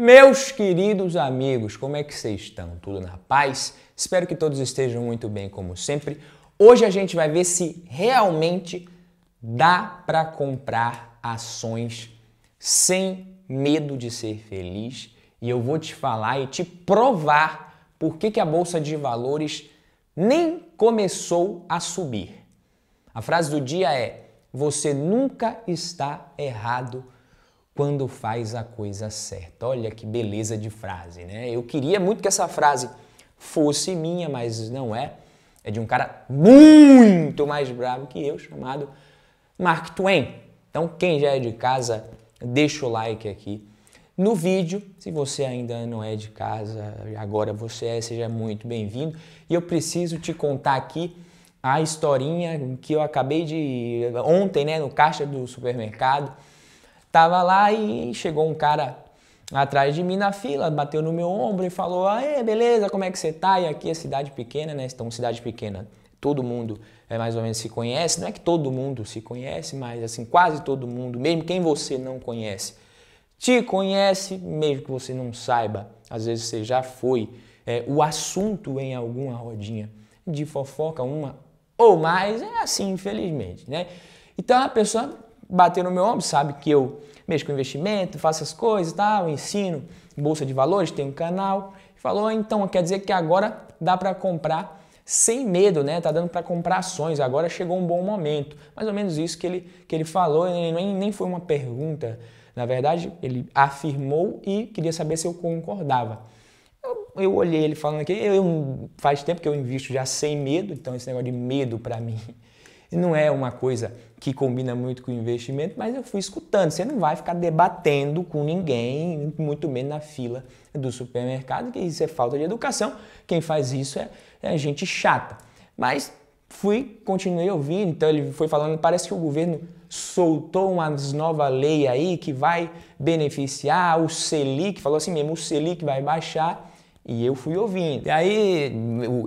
Meus queridos amigos, como é que vocês estão? Tudo na paz? Espero que todos estejam muito bem, como sempre. Hoje a gente vai ver se realmente dá para comprar ações sem medo de ser feliz. E eu vou te falar e te provar por que, que a Bolsa de Valores nem começou a subir. A frase do dia é: Você nunca está errado quando faz a coisa certa. Olha que beleza de frase, né? Eu queria muito que essa frase fosse minha, mas não é. É de um cara muito mais bravo que eu, chamado Mark Twain. Então, quem já é de casa, deixa o like aqui no vídeo. Se você ainda não é de casa, agora você é, seja muito bem-vindo. E eu preciso te contar aqui a historinha que eu acabei de ontem, né, no caixa do supermercado Tava lá e chegou um cara atrás de mim na fila, bateu no meu ombro e falou: Aê, beleza, como é que você tá? E aqui é cidade pequena, né? Então, cidade pequena, todo mundo é, mais ou menos se conhece. Não é que todo mundo se conhece, mas assim, quase todo mundo, mesmo quem você não conhece, te conhece, mesmo que você não saiba. Às vezes você já foi é, o assunto em alguma rodinha de fofoca, uma ou mais, é assim, infelizmente, né? Então a pessoa bater no meu ombro, sabe que eu mexo com investimento, faço as coisas, tá tá? ensino, bolsa de valores, tenho um canal. Falou, ah, então, quer dizer que agora dá para comprar sem medo, né? Tá dando para comprar ações, agora chegou um bom momento. Mais ou menos isso que ele, que ele falou, nem, nem foi uma pergunta. Na verdade, ele afirmou e queria saber se eu concordava. Eu, eu olhei ele falando aqui, eu, faz tempo que eu invisto já sem medo, então esse negócio de medo para mim não é uma coisa que combina muito com investimento, mas eu fui escutando. Você não vai ficar debatendo com ninguém, muito menos na fila do supermercado, que isso é falta de educação. Quem faz isso é, é gente chata. Mas fui, continuei ouvindo, então ele foi falando, parece que o governo soltou uma nova lei aí que vai beneficiar o Selic, falou assim mesmo, o Selic vai baixar, e eu fui ouvindo. E aí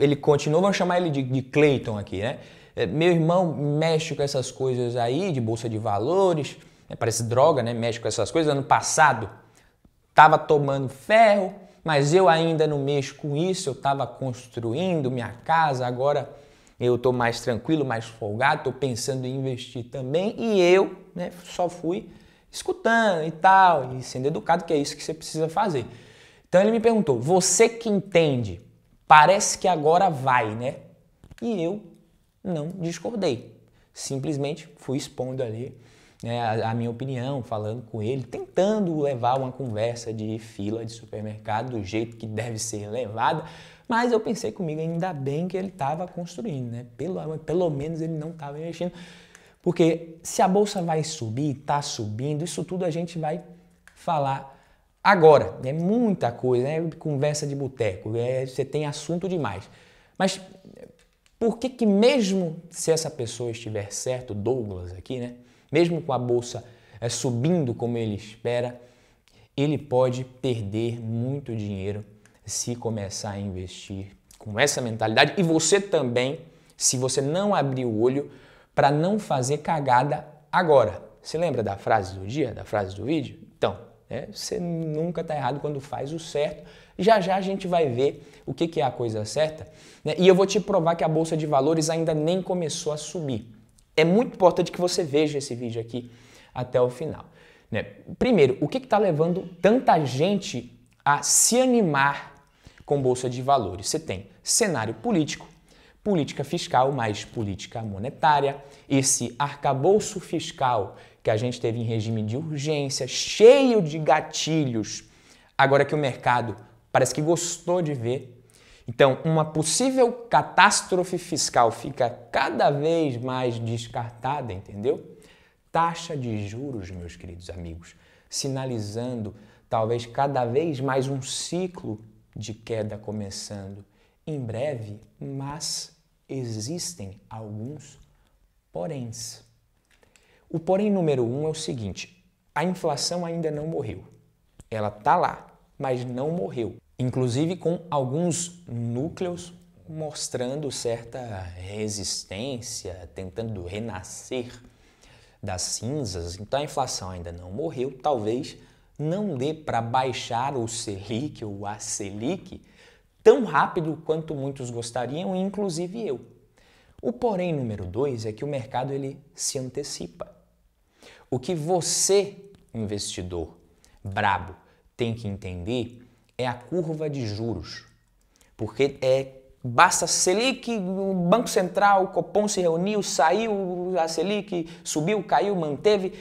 ele continuou, vamos chamar ele de, de Clayton aqui, né? É, meu irmão mexe com essas coisas aí de bolsa de valores, né, parece droga, né? Mexe com essas coisas. Ano passado estava tomando ferro, mas eu ainda não mexo com isso. Eu estava construindo minha casa, agora eu estou mais tranquilo, mais folgado, estou pensando em investir também. E eu né, só fui escutando e tal, e sendo educado, que é isso que você precisa fazer. Então ele me perguntou: você que entende, parece que agora vai, né? E eu não discordei. Simplesmente fui expondo ali né, a, a, minha opinião, falando com ele, tentando levar uma conversa de fila de supermercado do jeito que deve ser levada, mas eu pensei comigo, ainda bem que ele estava construindo, né? Pelo, pelo menos ele não estava investindo. Porque se a bolsa vai subir, está subindo, isso tudo a gente vai falar agora. É né? muita coisa, é né? conversa de boteco, é, você tem assunto demais. Mas por que, que mesmo se essa pessoa estiver certo, Douglas aqui, né? Mesmo com a bolsa é, subindo como ele espera, ele pode perder muito dinheiro se começar a investir com essa mentalidade. E você também, se você não abrir o olho para não fazer cagada agora. Se lembra da frase do dia, da frase do vídeo? Então, é, você nunca está errado quando faz o certo. Já já a gente vai ver o que, que é a coisa certa. Né? E eu vou te provar que a bolsa de valores ainda nem começou a subir. É muito importante que você veja esse vídeo aqui até o final. Né? Primeiro, o que está levando tanta gente a se animar com bolsa de valores? Você tem cenário político, política fiscal mais política monetária, esse arcabouço fiscal que a gente teve em regime de urgência, cheio de gatilhos, agora que o mercado parece que gostou de ver. Então, uma possível catástrofe fiscal fica cada vez mais descartada, entendeu? Taxa de juros, meus queridos amigos, sinalizando talvez cada vez mais um ciclo de queda começando em breve, mas existem alguns poréns. O porém número um é o seguinte: a inflação ainda não morreu. Ela está lá, mas não morreu. Inclusive com alguns núcleos mostrando certa resistência, tentando renascer das cinzas. Então a inflação ainda não morreu, talvez não dê para baixar o Selic ou a Selic tão rápido quanto muitos gostariam, inclusive eu. O porém número dois é que o mercado ele se antecipa. O que você, investidor brabo, tem que entender é a curva de juros. Porque é basta Selic, o Banco Central, o Copom se reuniu, saiu a Selic, subiu, caiu, manteve,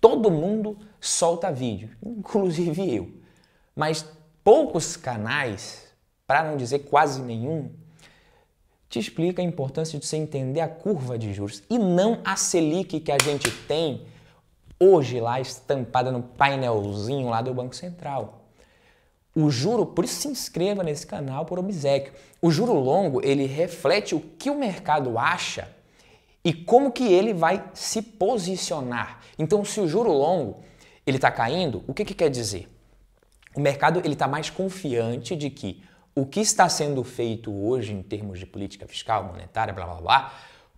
todo mundo solta vídeo, inclusive eu. Mas poucos canais, para não dizer quase nenhum, te explica a importância de você entender a curva de juros e não a Selic que a gente tem hoje lá estampada no painelzinho lá do Banco Central. O juro, por isso se inscreva nesse canal por obsequio. O juro longo, ele reflete o que o mercado acha e como que ele vai se posicionar. Então, se o juro longo ele está caindo, o que, que quer dizer? O mercado ele está mais confiante de que o que está sendo feito hoje em termos de política fiscal, monetária, blá blá blá,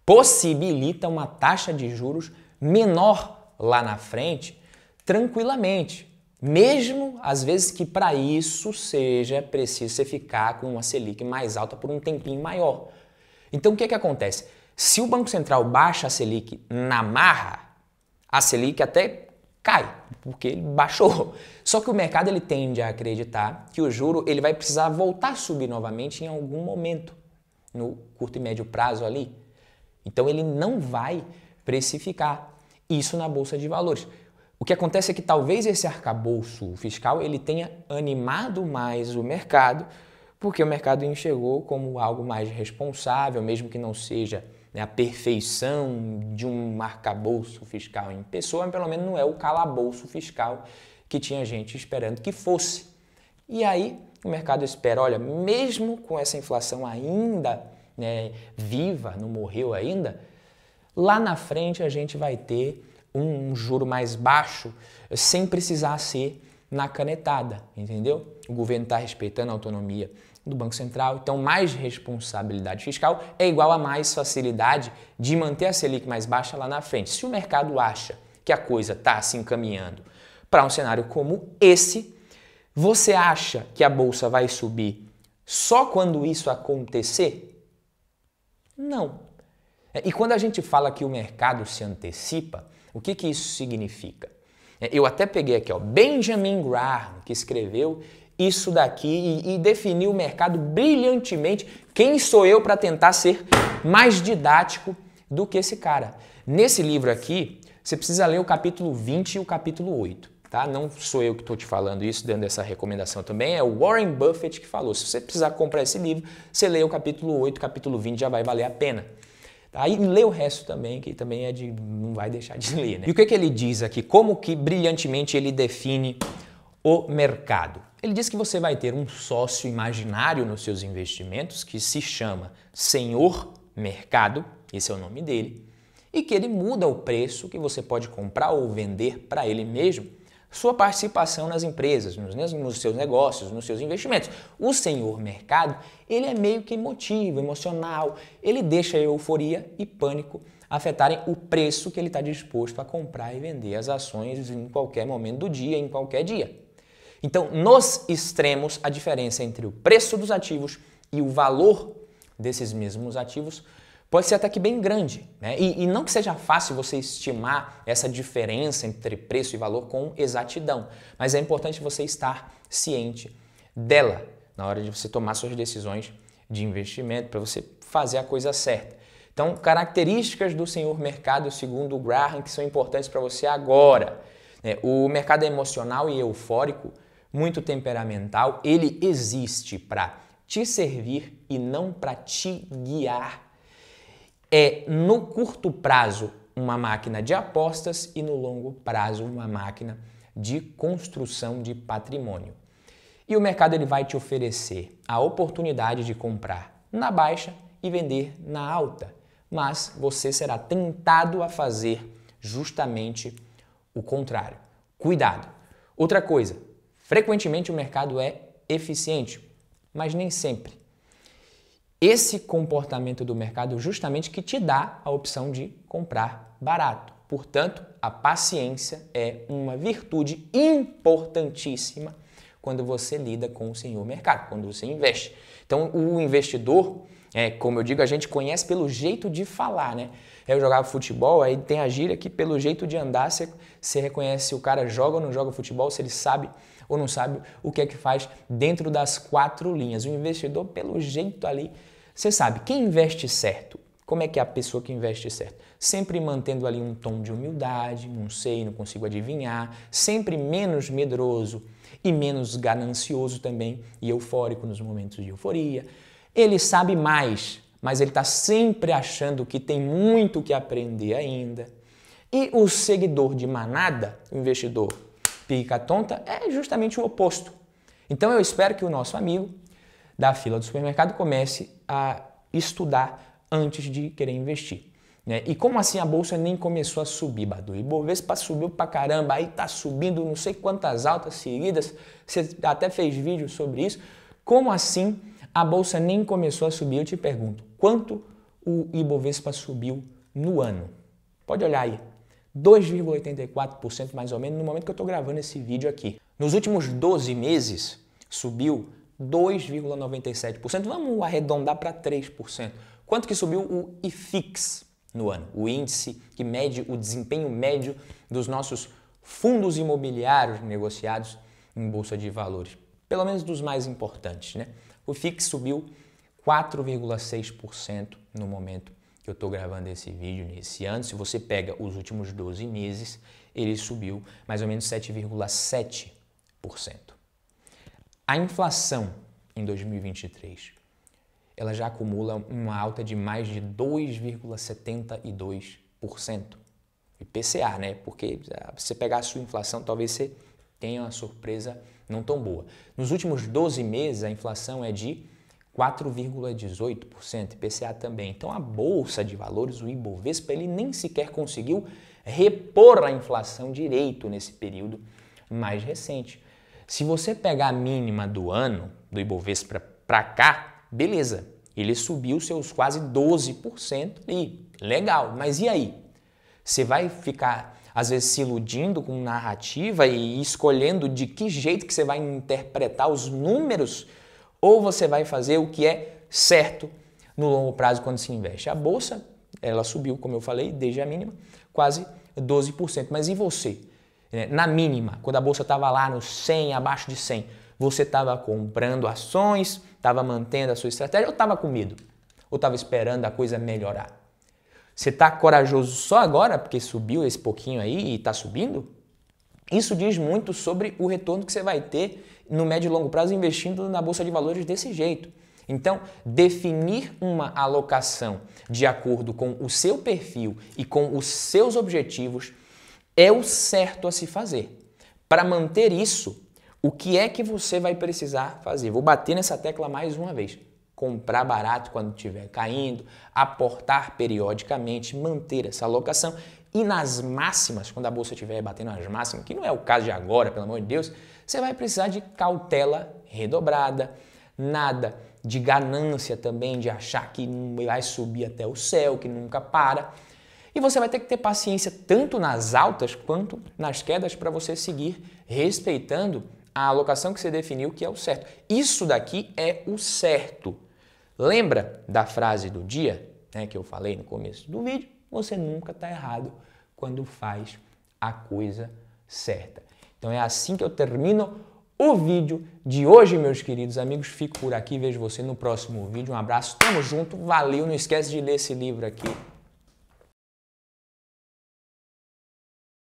possibilita uma taxa de juros menor lá na frente tranquilamente, mesmo às vezes que para isso seja preciso você ficar com uma Selic mais alta por um tempinho maior. Então o que, que acontece? Se o Banco Central baixa a Selic na marra, a Selic até cai, porque ele baixou. Só que o mercado ele tende a acreditar que o juro ele vai precisar voltar a subir novamente em algum momento, no curto e médio prazo ali. Então ele não vai precificar. Isso na bolsa de valores. O que acontece é que talvez esse arcabouço fiscal ele tenha animado mais o mercado, porque o mercado enxergou como algo mais responsável, mesmo que não seja né, a perfeição de um arcabouço fiscal em pessoa, mas pelo menos não é o calabouço fiscal que tinha gente esperando que fosse. E aí o mercado espera, olha, mesmo com essa inflação ainda né, viva, não morreu ainda, Lá na frente a gente vai ter um, juro mais baixo sem precisar ser na canetada, entendeu? O governo está respeitando a autonomia do Banco Central, então mais responsabilidade fiscal é igual a mais facilidade de manter a Selic mais baixa lá na frente. Se o mercado acha que a coisa está se encaminhando para um cenário como esse, você acha que a bolsa vai subir só quando isso acontecer? Não. É, e quando a gente fala que o mercado se antecipa, o que, que isso significa? É, eu até peguei aqui, ó, Benjamin Graham, que escreveu isso daqui e, e definiu o mercado brilhantemente. Quem sou eu para tentar ser mais didático do que esse cara? Nesse livro aqui, você precisa ler o capítulo 20 e o capítulo 8. Tá? Não sou eu que estou te falando isso dando essa recomendação também, é o Warren Buffett que falou. Se você precisar comprar esse livro, você lê o capítulo 8, capítulo 20, já vai valer a pena. Tá? E lê o resto também, que também é de não vai deixar de ler. Né? E o que, que ele diz aqui? Como que brilhantemente ele define o mercado? Ele diz que você vai ter um sócio imaginário nos seus investimentos que se chama Senhor Mercado, esse é o nome dele, e que ele muda o preço que você pode comprar ou vender para ele mesmo sua participação nas empresas, nos, né, nos, seus negócios, nos seus investimentos. O senhor mercado, ele é meio que emotivo, emocional, ele deixa a euforia e pânico afetarem o preço que ele está disposto a comprar e vender as ações em qualquer momento do dia, em qualquer dia. Então, nos extremos, a diferença entre o preço dos ativos e o valor desses mesmos ativos pode ser até que bem grande. Né? E, e, não que seja fácil você estimar essa diferença entre preço e valor com exatidão, mas é importante você estar ciente dela na hora de você tomar suas decisões de investimento, para você fazer a coisa certa. Então, características do senhor mercado segundo o Graham que são importantes para você agora. Né? O mercado é emocional e eufórico, muito temperamental, ele existe para te servir e não para te guiar é no curto prazo uma máquina de apostas e no longo prazo uma máquina de construção de patrimônio. E o mercado ele vai te oferecer a oportunidade de comprar na baixa e vender na alta, mas você será tentado a fazer justamente o contrário. Cuidado. Outra coisa, frequentemente o mercado é eficiente, mas nem sempre esse comportamento do mercado justamente que te dá a opção de comprar barato. Portanto, a paciência é uma virtude importantíssima quando você lida com o senhor mercado, quando você investe. Então, o investidor, é, como eu digo, a gente conhece pelo jeito de falar, né? É, eu jogava futebol, aí tem a gíria que pelo jeito de andar você, você reconhece se o cara joga ou não joga futebol, se ele sabe ou não sabe o que é que faz dentro das quatro linhas. O investidor, pelo jeito ali, você sabe, quem investe certo? Como é que é a pessoa que investe certo? Sempre mantendo ali um tom de humildade, não sei, não consigo adivinhar, sempre menos medroso e menos ganancioso também e eufórico nos momentos de euforia ele sabe mais, mas ele está sempre achando que tem muito que aprender ainda. E o seguidor de manada, o investidor pica tonta, é justamente o oposto. Então eu espero que o nosso amigo da fila do supermercado comece a estudar antes de querer investir. Né? E como assim a bolsa nem começou a subir, Badu? E Bovespa subiu pra caramba, aí tá subindo não sei quantas altas seguidas, você até fez vídeo sobre isso. Como assim a bolsa nem começou a subir, eu te pergunto, quanto o Ibovespa subiu no ano? Pode olhar aí, 2,84% mais ou menos no momento que eu estou gravando esse vídeo aqui. Nos últimos 12 meses, subiu 2,97%. Vamos arredondar para 3%. Quanto que subiu o IFIX no ano? O índice que mede o desempenho médio dos nossos fundos imobiliários negociados em bolsa de valores pelo menos dos mais importantes. Né? O FIX subiu 4,6% no momento que eu estou gravando esse vídeo nesse ano. Se você pega os últimos 12 meses, ele subiu mais ou menos 7,7%. A inflação em 2023 ela já acumula uma alta de mais de 2,72%. IPCA, né? Porque ah, se você pegar a sua inflação, talvez você tem uma surpresa não tão boa. Nos últimos 12 meses, a inflação é de 4,18%, PCA também. Então a bolsa de valores, o Ibovespa, ele nem sequer conseguiu repor a inflação direito nesse período mais recente. Se você pegar a mínima do ano, do Ibovespa para cá, beleza, ele subiu seus quase 12% ali, legal, mas e aí? Você vai ficar, às vezes, se iludindo com narrativa e escolhendo de que jeito que você vai interpretar os números, ou você vai fazer o que é certo no longo prazo quando se investe. A bolsa, ela subiu, como eu falei, desde a mínima, quase 12%. Mas e você? É, na mínima, quando a bolsa estava lá no 100, abaixo de 100, você estava comprando ações, estava mantendo a sua estratégia ou estava com medo? Ou estava esperando a coisa melhorar? Você está corajoso só agora, porque subiu esse pouquinho aí e está subindo? Isso diz muito sobre o retorno que você vai ter no médio e longo prazo investindo na bolsa de valores desse jeito. Então, definir uma alocação de acordo com o seu perfil e com os seus objetivos é o certo a se fazer. Para manter isso, o que é que você vai precisar fazer? Vou bater nessa tecla mais uma vez comprar barato quando estiver caindo, aportar periodicamente, manter essa alocação e nas máximas, quando a bolsa estiver batendo as máximas, que não é o caso de agora, pelo amor de Deus, você vai precisar de cautela redobrada, nada de ganância também, de achar que vai subir até o céu, que nunca para. E você vai ter que ter paciência tanto nas altas quanto nas quedas para você seguir respeitando a alocação que você definiu que é o certo. Isso daqui é o certo. Lembra da frase do dia né, que eu falei no começo do vídeo? Você nunca está errado quando faz a coisa certa. Então é assim que eu termino o vídeo de hoje, meus queridos amigos. Fico por aqui, vejo você no próximo vídeo. Um abraço, tamo junto, valeu. Não esquece de ler esse livro aqui